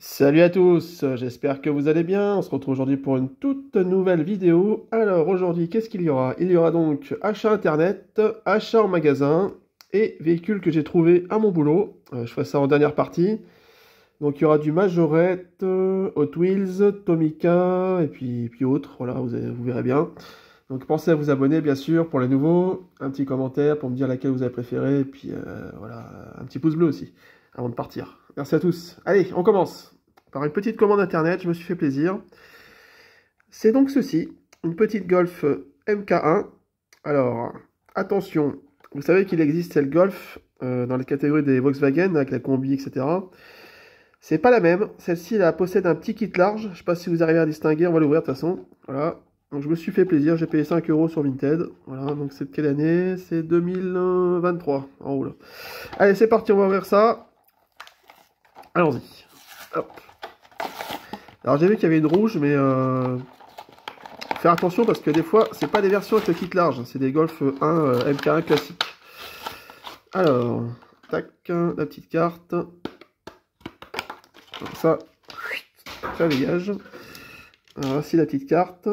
Salut à tous, j'espère que vous allez bien. On se retrouve aujourd'hui pour une toute nouvelle vidéo. Alors aujourd'hui, qu'est-ce qu'il y aura Il y aura donc achat internet, achat en magasin et véhicules que j'ai trouvé à mon boulot. Euh, je ferai ça en dernière partie. Donc il y aura du Majorette, euh, Hot Wheels, Tomica et puis, puis autres. Voilà, vous, verrez bien. Donc pensez à vous abonner bien sûr pour les nouveaux, un petit commentaire pour me dire laquelle vous avez préféré, et puis euh, voilà, un petit pouce bleu aussi avant de partir. Merci à tous. Allez, on commence par une petite commande internet, je me suis fait plaisir. C'est donc ceci, une petite Golf euh, MK1. Alors, attention, vous savez qu'il existe celle Golf euh, dans la catégorie des Volkswagen, avec la combi, etc. C'est pas la même, celle-ci la possède un petit kit large, je sais pas si vous arrivez à distinguer, on va l'ouvrir de toute façon. Voilà, donc je me suis fait plaisir, j'ai payé 5 euros sur Vinted. Voilà, donc c'est de quelle année C'est 2023, euh, en roule. Allez, c'est parti, on va ouvrir ça. Allons-y. Alors j'ai vu qu'il y avait une rouge, mais euh, faire attention parce que des fois, c'est pas des versions avec le kit large, hein. c'est des Golf 1 euh, euh, MK1 classique. Alors, tac, la petite carte. ça, ça dégage. voici la petite carte.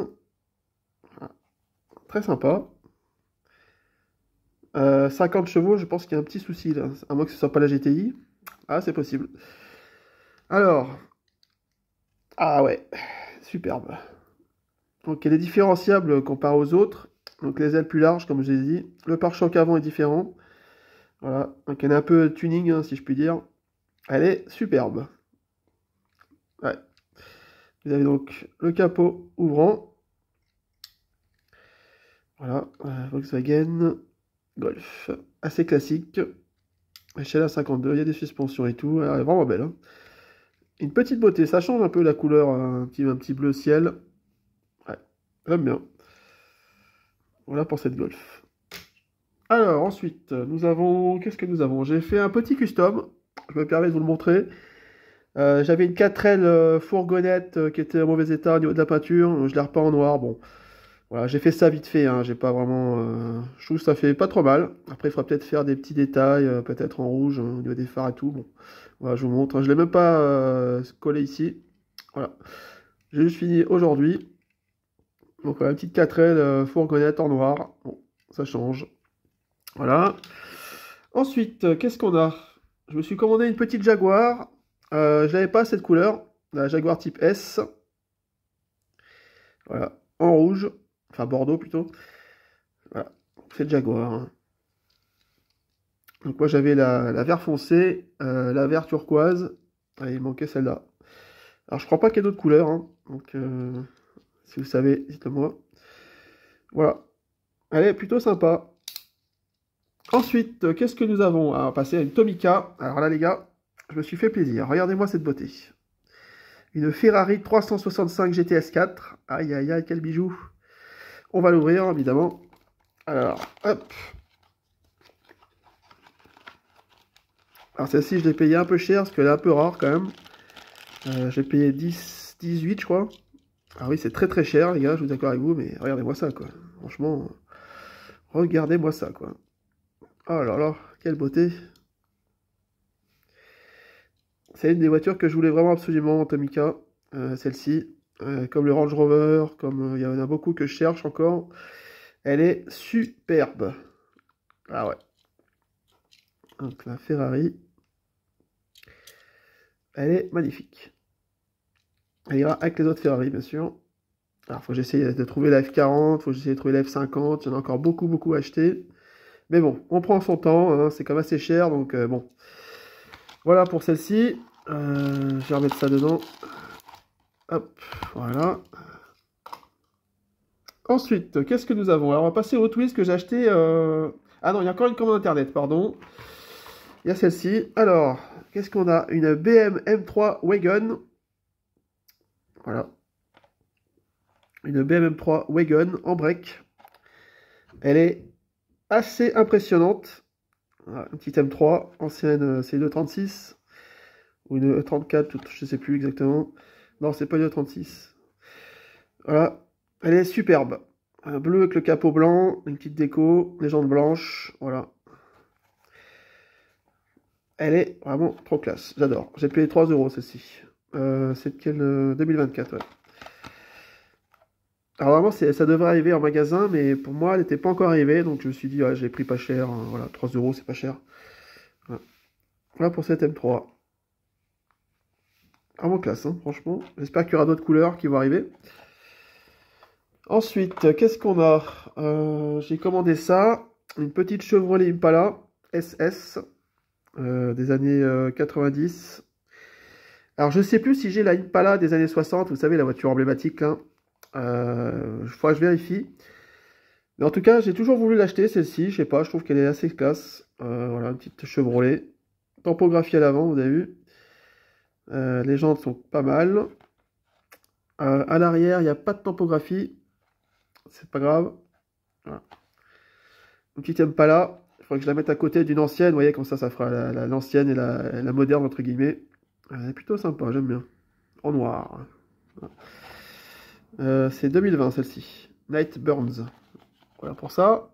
Très sympa. 50 chevaux, je pense qu'il y a un petit souci là, à moins que ce soit pas la GTI. Ah, c'est possible. Alors. Ah ouais, superbe. Donc elle est différenciable comparée aux autres. Donc les ailes plus larges, comme je l'ai dit. Le pare-choc avant est différent. Voilà, donc elle est un peu tuning, hein, si je puis dire. Elle est superbe. Ouais. Vous avez donc le capot ouvrant. Voilà, euh, Volkswagen Golf. Assez classique. Échelle à 52, il y a des suspensions et tout. Elle est vraiment belle. Hein. Une petite beauté, ça change un peu la couleur, euh, un petit, bleu ciel. Ouais, j'aime bien. Voilà pour cette Golf. Alors ensuite, nous avons... Qu'est-ce que nous avons J'ai fait un petit custom, je me permets de vous le montrer. Euh, j'avais une 4L euh, fourgonnette qui était en mauvais état au niveau de la peinture, je l'ai repeint en noir, bon... Voilà, j'ai fait ça vite fait, hein, j'ai pas vraiment... Euh, je trouve que ça fait pas trop mal. Après, il faudra peut-être faire des petits détails, euh, peut-être en rouge, hein, au niveau des phares et tout. Bon, voilà, je vous montre. je hein. je l'ai même pas euh, collé ici. Voilà. J'ai juste fini aujourd'hui. Donc, la une petite 4L fourgonnette en noir. Bon, ça change. Voilà. Ensuite, qu'est-ce qu'on a Je me suis commandé une petite Jaguar. je n'avais pas cette couleur, la Jaguar type S. Voilà, en rouge. Enfin, Bordeaux plutôt. Voilà. C'est Jaguar. Hein. Donc moi j'avais la, la vert foncé, euh, la vert turquoise, ah, il manquait celle-là. Alors je crois pas qu'il y ait d'autres couleurs, hein. donc euh, si vous savez, dites-le moi. Voilà. Elle est plutôt sympa. Ensuite, euh, qu'est-ce que nous avons On va passer à une Tomica. Alors là les gars, je me suis fait plaisir. Regardez-moi cette beauté. Une Ferrari 365 GTS 4. Aïe aïe aïe, quel bijou on va l'ouvrir, évidemment. Alors, hop. Alors, celle-ci, je l'ai payé un peu cher, parce qu'elle est un peu rare, quand même. j'ai payé 10, 18, je crois. Ah oui, c'est très très cher, les gars, je suis d'accord avec vous, mais regardez-moi ça, quoi. Franchement, regardez-moi ça, quoi. Oh là là, quelle beauté. C'est une des voitures que je voulais vraiment absolument, Tomica, euh, celle-ci. Euh, comme le Range Rover, comme euh, il y en a beaucoup que je cherche encore. Elle est superbe. Ah ouais. Donc la Ferrari, elle est magnifique. Elle ira avec les autres Ferrari, bien sûr. Alors, faut que j'essaye de trouver la F40, faut que j'essaye de trouver la F50. Il y en a encore beaucoup, beaucoup acheté. Mais bon, on prend son temps. Hein. c'est quand même assez cher, donc euh, bon. Voilà pour celle-ci. je vais remettre ça dedans voilà. Ensuite, qu'est-ce que nous avons Alors, on va passer au twist que j'ai acheté... Euh, ah non, il y a encore une commande internet, pardon. Il y a celle-ci. Alors, qu'est-ce qu'on a Une BM M3 Wagon. Voilà. Une BM M3 Wagon en break. Elle est assez impressionnante. une petite M3, ancienne, euh, C236 36 ou une 34, je ne sais plus exactement. Non, c'est pas une 36. Voilà. Elle est superbe. Un bleu avec le capot blanc, une petite déco, les jantes blanches, voilà. Elle est vraiment trop classe, j'adore. J'ai payé 3 euros celle-ci. Euh, c'est quelle euh, 2024, ouais. Alors vraiment, ça devrait arriver en magasin, mais pour moi, elle n'était pas encore arrivée, donc je me suis dit, ouais, j'ai pris pas cher, hein. voilà, 3 euros, c'est pas cher. voilà pour cette M3 mon ah classe, hein, franchement. J'espère qu'il y aura d'autres couleurs qui vont arriver. Ensuite, qu'est-ce qu'on a euh, J'ai commandé ça. Une petite Chevrolet Impala SS euh, des années 90. Euh, Alors, je ne sais plus si j'ai la Impala des années 60. Vous savez, la voiture emblématique, je hein. Euh, que je vérifie. Mais en tout cas, j'ai toujours voulu l'acheter, celle-ci. Je sais pas, je trouve qu'elle est assez classe. voilà, une petite Chevrolet. Topographie à l'avant, vous avez vu. Euh, les jantes sont pas mal. Euh, à l'arrière, il n'y a pas de topographie, C'est pas grave. Voilà. Donc si pas là, il faudrait que je la mette à côté d'une ancienne. Vous voyez, comme ça, ça fera l'ancienne et la, moderne, entre guillemets. Elle est plutôt sympa, j'aime bien. En noir. Euh, c'est 2020, celle-ci. Night Burns. Voilà pour ça.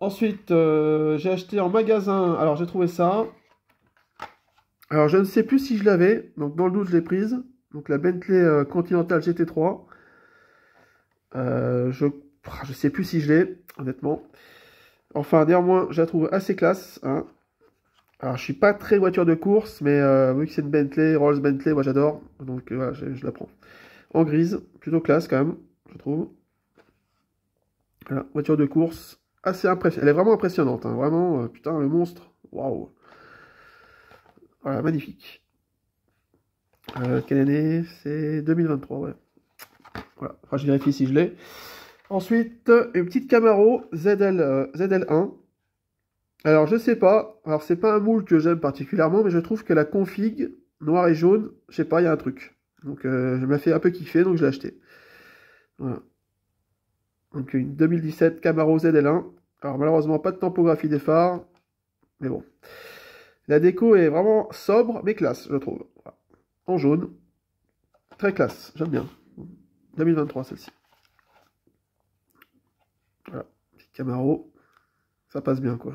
Ensuite, j'ai acheté en magasin. Alors, j'ai trouvé ça. Alors, je ne sais plus si je l'avais. Donc, dans le doute, je l'ai prise. Donc, la Bentley euh, Continental GT3. Euh, je ne ah, sais plus si je l'ai, honnêtement. Enfin, néanmoins, je la trouve assez classe. Hein. Alors, je ne suis pas très voiture de course, mais euh, vu que c'est une Bentley, Rolls Bentley, moi j'adore. Donc, euh, voilà, je, la prends. En grise, plutôt classe quand même, je trouve. Voilà, voiture de course, assez impressionnante. Elle est vraiment impressionnante, hein. vraiment, putain, le monstre, waouh. Voilà, magnifique. Euh, quelle année C'est 2023, ouais. Voilà, enfin, je vérifie si je l'ai. Ensuite, une petite Camaro ZL, 1 euh, Alors, je sais pas. Alors, c'est pas un moule que j'aime particulièrement, mais je trouve que la config noire et jaune, je sais pas, il y a un truc. Donc, euh, je me fait un peu kiffer, donc je l'ai acheté. Voilà. Donc, une 2017 Camaro ZL1. Alors, malheureusement, pas de topographie des phares, mais bon. La déco est vraiment sobre mais classe, je trouve. En jaune. Très classe, j'aime bien. 2023 celle-ci. Voilà, petit Camaro. Ça passe bien quoi.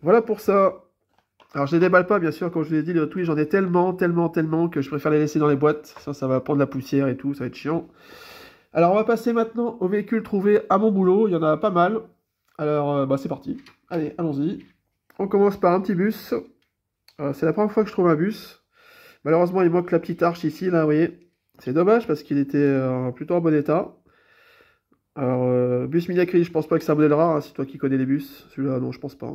Voilà pour ça. Alors je les déballe pas bien sûr, Quand je vous ai dit, le Twitch j'en ai tellement, tellement, tellement que je préfère les laisser dans les boîtes. Ça, ça va prendre la poussière et tout, ça va être chiant. Alors on va passer maintenant aux véhicules trouvés à mon boulot, il y en a pas mal. Alors euh, bah, c'est parti. Allez, allons-y. On commence par un petit bus. Euh, c'est la première fois que je trouve un bus. Malheureusement, il manque la petite arche ici, là, vous voyez. C'est dommage parce qu'il était euh, plutôt en bon état. Alors, euh, bus miniacris je pense pas que ça un modèle hein, c'est toi qui connais les bus. Celui-là, non, je pense pas.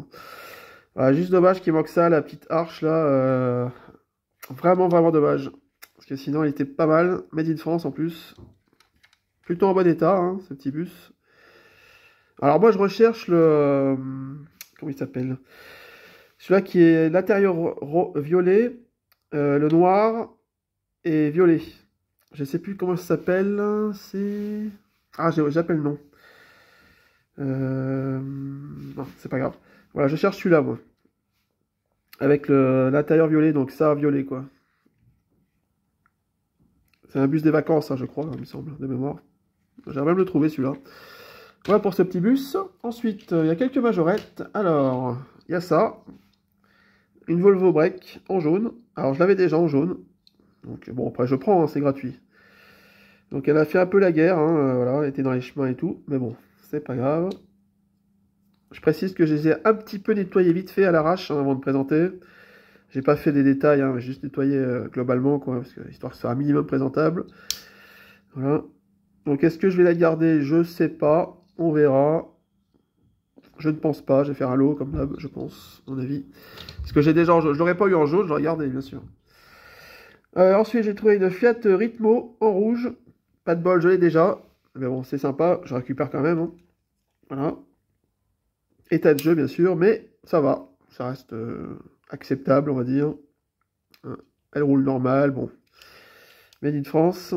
Hein. juste dommage qu'il manque ça, la petite arche, là. vraiment, vraiment dommage. Parce que sinon, il était pas mal. Made in France, en plus. Plutôt en bon état, hein, ce petit bus. Alors, moi, je recherche le... Comment il s'appelle Celui-là qui est l'intérieur violet, euh, le noir et violet. Je ne sais plus comment il s'appelle. C'est. Ah, j'appelle le euh, Non, c'est pas grave. Voilà, je cherche celui-là, moi. Avec l'intérieur violet, donc ça, violet, quoi. C'est un bus des vacances, hein, je crois, hein, il me semble, de mémoire. J'aimerais même le trouver, celui-là. Voilà pour ce petit bus. Ensuite, euh, il y a quelques majorettes. Alors, il y a ça. Une Volvo Break en jaune. Alors, je l'avais déjà en jaune. Donc, bon, après, je prends, hein, c'est gratuit. Donc, elle a fait un peu la guerre. Hein, euh, voilà, elle était dans les chemins et tout. Mais bon, c'est pas grave. Je précise que je les ai un petit peu nettoyés vite fait à l'arrache hein, avant de présenter. J'ai pas fait des détails, mais juste nettoyé euh, globalement, quoi, histoire que ce soit un minimum présentable. Voilà. Donc, est-ce que je vais la garder Je sais pas. On verra. Je ne pense pas. Je vais faire un lot comme là, je pense, mon avis. Parce que j'ai déjà en Je n'aurais pas eu en jaune, je regardais, bien sûr. Euh, ensuite, j'ai trouvé une Fiat Ritmo en rouge. Pas de bol, je l'ai déjà. Mais bon, c'est sympa, je récupère quand même. Hein. Voilà. État de jeu, bien sûr, mais ça va. Ça reste euh, acceptable, on va dire. Hein. Elle roule normal bon. Made de France.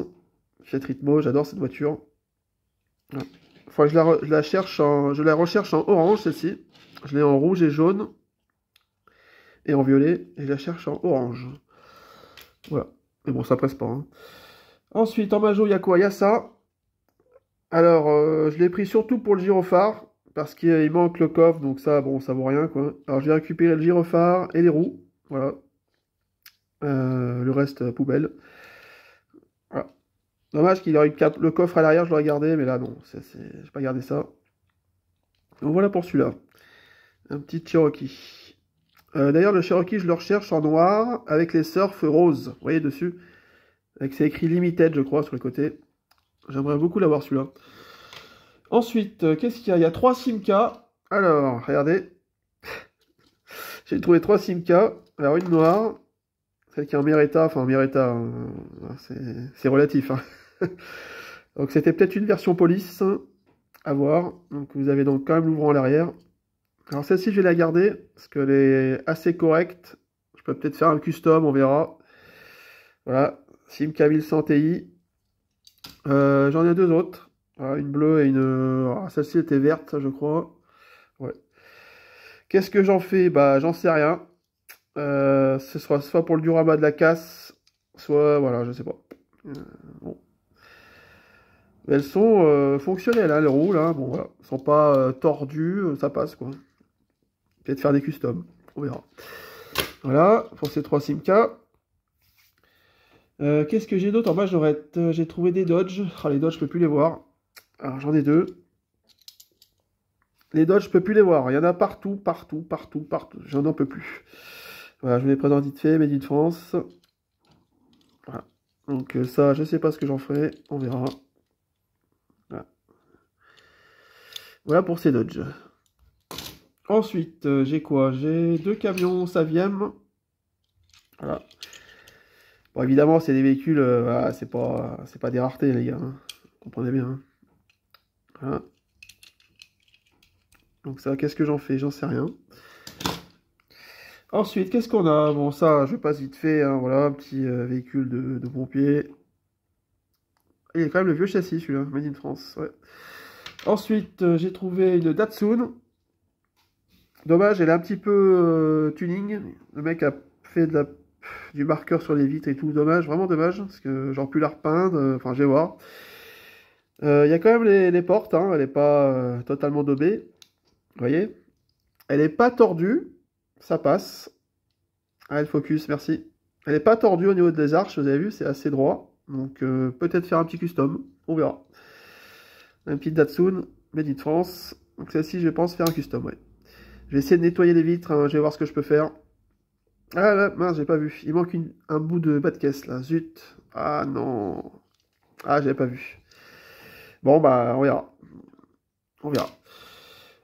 Fiat Ritmo, j'adore cette voiture. Hein. Enfin, je la, cherche je la recherche en orange, celle-ci. Je l'ai en rouge et jaune. Et en violet. Et je la cherche en orange. Voilà. Mais bon, ça presse pas. Hein. Ensuite, en majo, il y a quoi Il y a ça. Alors, euh, je l'ai pris surtout pour le gyrophare. Parce qu'il manque le coffre. Donc ça, bon, ça vaut rien, quoi. Alors, je vais récupérer le gyrophare et les roues. Voilà. Euh, le reste, euh, poubelle. Dommage qu'il aurait eu le coffre à l'arrière, je l'aurais gardé, mais là, non, je pas gardé ça. Donc voilà pour celui-là. Un petit Cherokee. Euh, d'ailleurs, le Cherokee, je le recherche en noir, avec les surfs roses, vous voyez dessus. Avec c'est écrit Limited, je crois, sur le côté. J'aimerais beaucoup l'avoir celui-là. Ensuite, euh, qu'est-ce qu'il y a Il y a trois Simca. Alors, regardez. J'ai trouvé trois Simca. Alors, une noire, celle qui est meilleur état, enfin en meilleur hein. c'est relatif. Hein. donc c'était peut-être une version police à voir. Donc vous avez donc quand même l'ouvrant à l'arrière. Alors celle-ci je vais la garder parce qu'elle est assez correcte. Je peux peut-être faire un custom, on verra. Voilà, Simca 1100 Ti. J'en ai deux autres, une bleue et une... Ah, celle-ci était verte, je crois. Ouais. Qu'est-ce que j'en fais Bah j'en sais rien. Euh, ce sera soit pour le Durama de la casse, soit, voilà, je sais pas. Euh, elles sont euh, fonctionnelles, hein, elles roulent, hein. Bon, sont pas tordues, ça passe, quoi. Peut-être faire des customs, on verra. Voilà, pour ces trois Simca. Qu'est-ce que j'ai d'autre En ah, bas, j'ai trouvé des Dodge. Ah, les Dodge, je peux plus les voir. Alors, j'en ai deux. Les Dodge, je peux plus les voir. Il y en a partout, partout, partout, partout. J'en en peux plus. Voilà, je vais les présente vite fait, Made de France. Voilà. Donc euh, ça, je sais pas ce que j'en ferai, on verra. Voilà, voilà pour ces Dodge. Ensuite, euh, j'ai quoi J'ai deux camions Saviem. Voilà. Bon, évidemment, c'est des véhicules, euh, voilà, c'est pas, c'est pas des raretés, les gars. Hein. Vous comprenez bien. Hein. Voilà. Donc ça, qu'est-ce que j'en fais J'en sais rien. Ensuite, qu'est-ce qu'on a Bon, ça, je passe vite fait. Hein, voilà, un petit euh, véhicule de, de pompier. Il est quand même le vieux châssis, celui-là. Made in France, ouais. Ensuite, euh, j'ai trouvé une Datsun. Dommage, elle est un petit peu euh, tuning. Le mec a fait du marqueur sur les vitres et tout. Dommage, vraiment dommage. Parce que j'aurais pu la repeindre. Enfin, je vais voir. Il y a quand même les, portes. Hein. elle n'est pas totalement daubée. Vous voyez Elle n'est pas tordue. Ça passe. elle focus, merci. Elle n'est pas tordue au niveau des arches, vous avez vu, c'est assez droit. Donc euh, peut-être faire un petit custom, on verra. Un petit Datsun, médite France. Donc celle-ci, je pense faire un custom, ouais. Je vais essayer de nettoyer les vitres, hein, je vais voir ce que je peux faire. Ah là, mince, j'ai pas vu. Il manque une, un bout de bas de caisse, là. Zut. Ah non. Ah, j'avais pas vu. Bon, bah, on verra. On verra.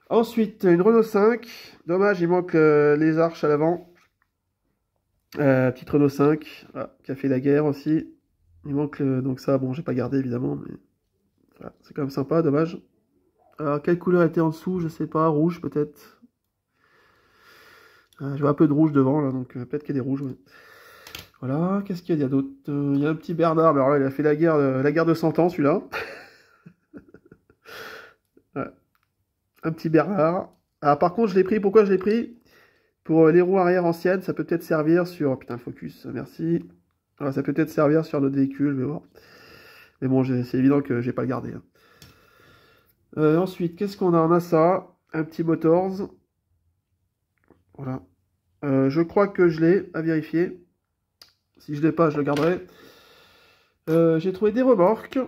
Ensuite, une Renault 5. Dommage, il manque euh, les arches à l'avant. Euh, petite Renault 5, ah, qui a fait la guerre aussi. Il manque euh, donc ça, bon, j'ai pas gardé évidemment, mais c'est quand même sympa, dommage. Alors, quelle couleur était en dessous Je sais pas, rouge peut-être. Ah, je vois un peu de rouge devant là, donc peut-être qu'il y a des rouges. Voilà, qu'est-ce qu'il y a d'autre Il y a un petit Bernard, mais alors là, il a fait la guerre, la guerre de 100 ans celui-là. un petit Bernard. Alors ah, par contre, je l'ai pris. Pourquoi je l'ai pris Pour euh, les roues arrière anciennes, ça peut peut-être servir sur... Oh, putain, focus, merci. Alors, ah, ça peut peut-être servir sur notre véhicule, mais bon. Mais bon, c'est évident que je pas le garder. Hein. Euh, ensuite, qu'est-ce qu'on a On a ça, un petit Motors. Voilà. Euh, je crois que je l'ai, à vérifier. Si je l'ai pas, je le garderai. J'ai trouvé des remorques.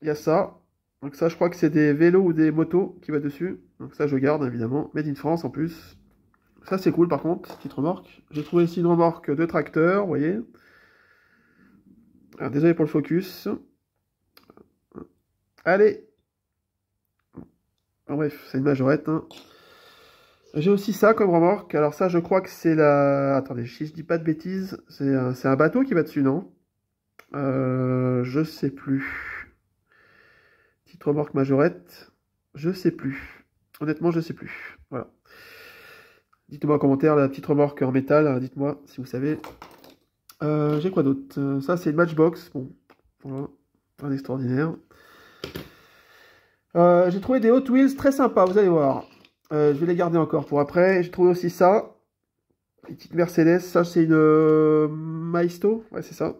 Il y a ça. Donc ça, je crois que c'est des vélos ou des motos qui va dessus. Donc ça je garde évidemment, Made in France en plus. Ça c'est cool par contre, petite remorque. J'ai trouvé ici une remorque de tracteur, vous voyez. Alors, désolé pour le focus. Allez Bref, c'est une majorette. Hein. J'ai aussi ça comme remorque. Alors ça, je crois que c'est la... Attendez, si je dis pas de bêtises, c'est un, bateau qui va dessus, non euh, Je sais plus. Petite remorque majorette. Je sais plus. Honnêtement, je ne sais plus. Voilà. Dites-moi en commentaire la petite remorque en métal. Hein, dites-moi si vous savez. Euh, j'ai quoi d'autre euh, Ça, c'est une matchbox. Bon, voilà. Un extraordinaire. Euh, j'ai trouvé des Hot Wheels très sympas, vous allez voir. je vais les garder encore pour après. J'ai trouvé aussi ça. Une petite Mercedes. Ça, c'est une Maisto. Ouais, c'est ça.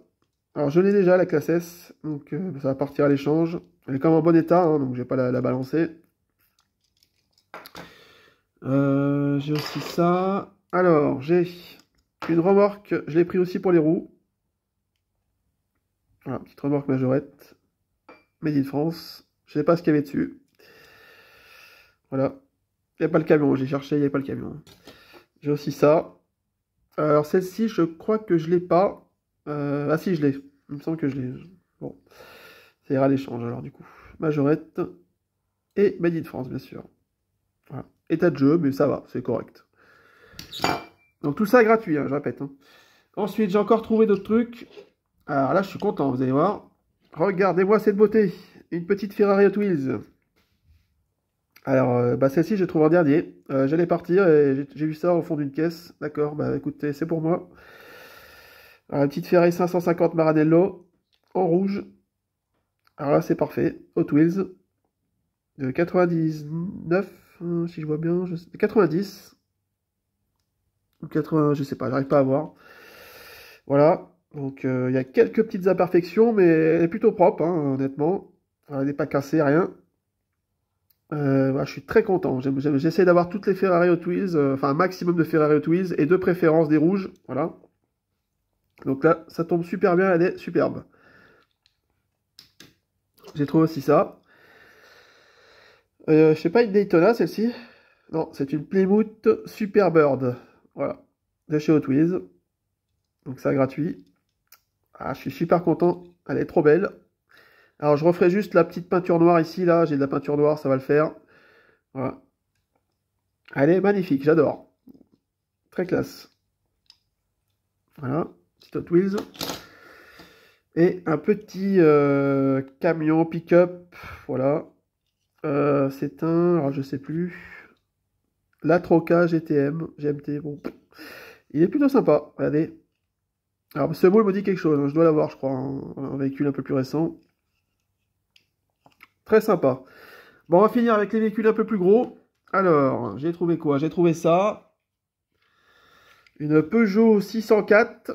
Alors, je l'ai déjà, la classe S. Donc, ça va partir à l'échange. Elle est quand même en bon état, hein, donc je vais pas la balancer. Euh, j'ai aussi ça. Alors, j'ai une remorque. Je l'ai pris aussi pour les roues. Voilà, petite remorque majorette. Made de France. Je sais pas ce qu'il y avait dessus. Voilà. Il n'y a pas le camion. J'ai cherché, il n'y a pas le camion. J'ai aussi ça. Alors, celle-ci, je crois que je l'ai pas. Euh, ah si, je l'ai. Il me semble que je l'ai. Bon. Ça ira l'échange, alors, du coup. Majorette. Et Made de France, bien sûr état de jeu, mais ça va, c'est correct. Donc tout ça est gratuit, hein, je répète. Hein. Ensuite, j'ai encore trouvé d'autres trucs. Alors là, je suis content, vous allez voir. Regardez-moi cette beauté. Une petite Ferrari Hot Wheels. Alors, euh, bah, celle-ci, j'ai trouvé en dernier. Euh, j'allais partir et j'ai vu ça au fond d'une caisse. D'accord, bah écoutez, c'est pour moi. une petite Ferrari 550 Maranello en rouge. Alors là, c'est parfait. Hot Wheels de 99 euh, si je vois bien, 90 ou 80, je sais pas, j'arrive pas à voir. Voilà, donc euh, il y a quelques petites imperfections, mais elle est plutôt propre, hein, honnêtement. elle n'est pas cassée, rien. Euh, je suis très content. J'essaie d'avoir toutes les Ferrari au enfin un maximum de Ferrari au et de préférence des rouges. Voilà. Donc là, ça tombe super bien, elle est superbe. J'ai trouvé aussi ça. Euh, je sais pas, une Daytona celle-ci Non, c'est une Plymouth Superbird. Voilà, de chez Hot Wheels. Donc ça gratuit. Ah, je suis super content. Elle est trop belle. Alors je referai juste la petite peinture noire ici, là. J'ai de la peinture noire, ça va le faire. Voilà. Elle est magnifique, j'adore. Très classe. Voilà, petite Hot Wheels. Et un petit euh, camion pick-up, voilà, euh, c'est un, alors je sais plus, la Troca GTM, GMT, bon, il est plutôt sympa, regardez. Alors ce mot me dit quelque chose, hein. je dois l'avoir je crois, hein. un véhicule un peu plus récent. Très sympa. Bon, on va finir avec les véhicules un peu plus gros. Alors, j'ai trouvé quoi J'ai trouvé ça. Une Peugeot 604.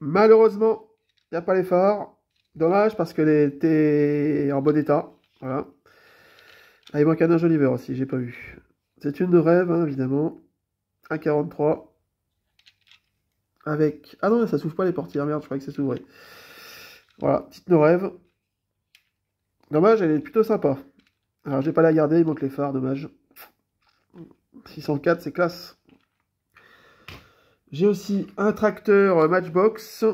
Malheureusement, il n'y a pas les phares. Dommage parce qu'elle était en bon état. Voilà. Ah, il manque un Oliver aussi, j'ai pas vu. C'est une de rêve, hein, évidemment. évidemment. 1,43. Avec... Ah non, ça s'ouvre pas les portières, merde, je croyais que ça s'ouvrait. Voilà, petite de rêve. Dommage, elle est plutôt sympa. Alors, j'ai pas la garder, il manque les phares, dommage. 604, c'est classe. J'ai aussi un tracteur euh, Matchbox,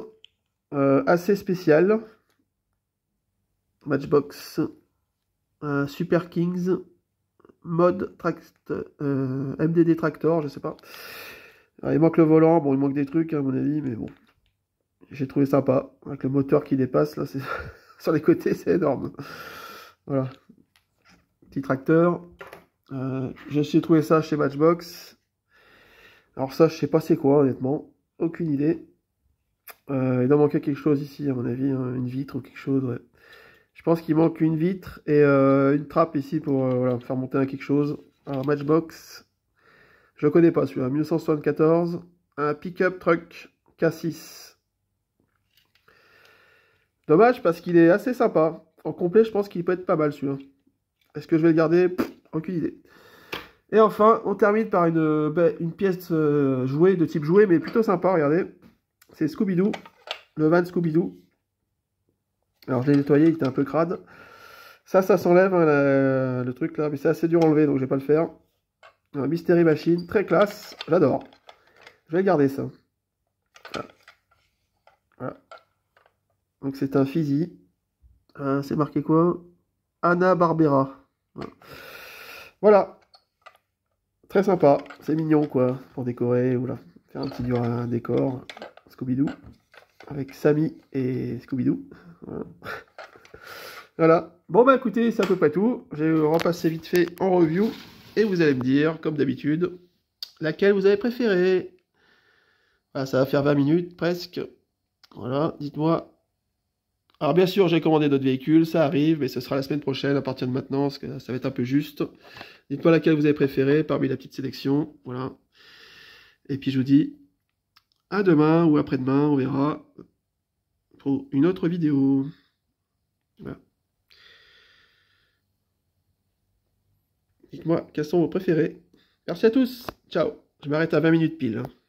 euh, assez spécial. Matchbox euh, Super Kings, mode Tract, euh, MDD Tractor, je sais pas. il manque le volant, bon, il manque des trucs, hein, à mon avis, mais bon. J'ai trouvé sympa. Avec le moteur qui dépasse, là, sur les côtés, c'est énorme. Voilà. Petit tracteur. J'ai euh, je trouvé ça chez Matchbox. Alors ça, je sais pas c'est quoi, honnêtement. Aucune idée. il doit manquer quelque chose ici, à mon avis. Hein, une vitre ou quelque chose, ouais. Je pense qu'il manque une vitre et euh, une trappe ici pour euh, faire monter un quelque chose. Alors, Matchbox, je ne connais pas celui-là. 1974, un pick-up truck K6. Dommage parce qu'il est assez sympa. En complet, je pense qu'il peut être pas mal celui-là. Est-ce que je vais le garder Aucune idée. Et enfin, on termine par une, bah, pièce euh, jouée, de type jouet, mais plutôt sympa, regardez. C'est Scooby-Doo, le van Scooby-Doo. Alors je l'ai nettoyé, il était un peu crade. Ça, ça s'enlève, hein, le, truc là, mais c'est assez dur à enlever, donc je vais pas le faire. Mystery Machine, très classe, j'adore. Je vais garder ça. Voilà. Donc c'est un Fizzy. Hein, c'est marqué quoi Anna Barbera. Voilà. Très sympa. C'est mignon quoi, pour décorer. Ou faire un petit un décor. Scooby-Doo. Avec Samy et Scooby-Doo. Voilà. Bon, bah écoutez, c'est à peu près tout. Je vais repasser vite fait en review. Et vous allez me dire, comme d'habitude, laquelle vous avez préférée. ça va faire 20 minutes presque. Voilà, dites-moi. Alors bien sûr, j'ai commandé d'autres véhicules, ça arrive, mais ce sera la semaine prochaine à partir de maintenant, que ça va être un peu juste. Dites-moi laquelle vous avez préférée parmi la petite sélection. Voilà. Et puis je vous dis à demain ou après-demain, on verra une autre vidéo. Dites-moi quels sont vos préférés. Merci à tous. Ciao. Je m'arrête à 20 minutes pile. Hein.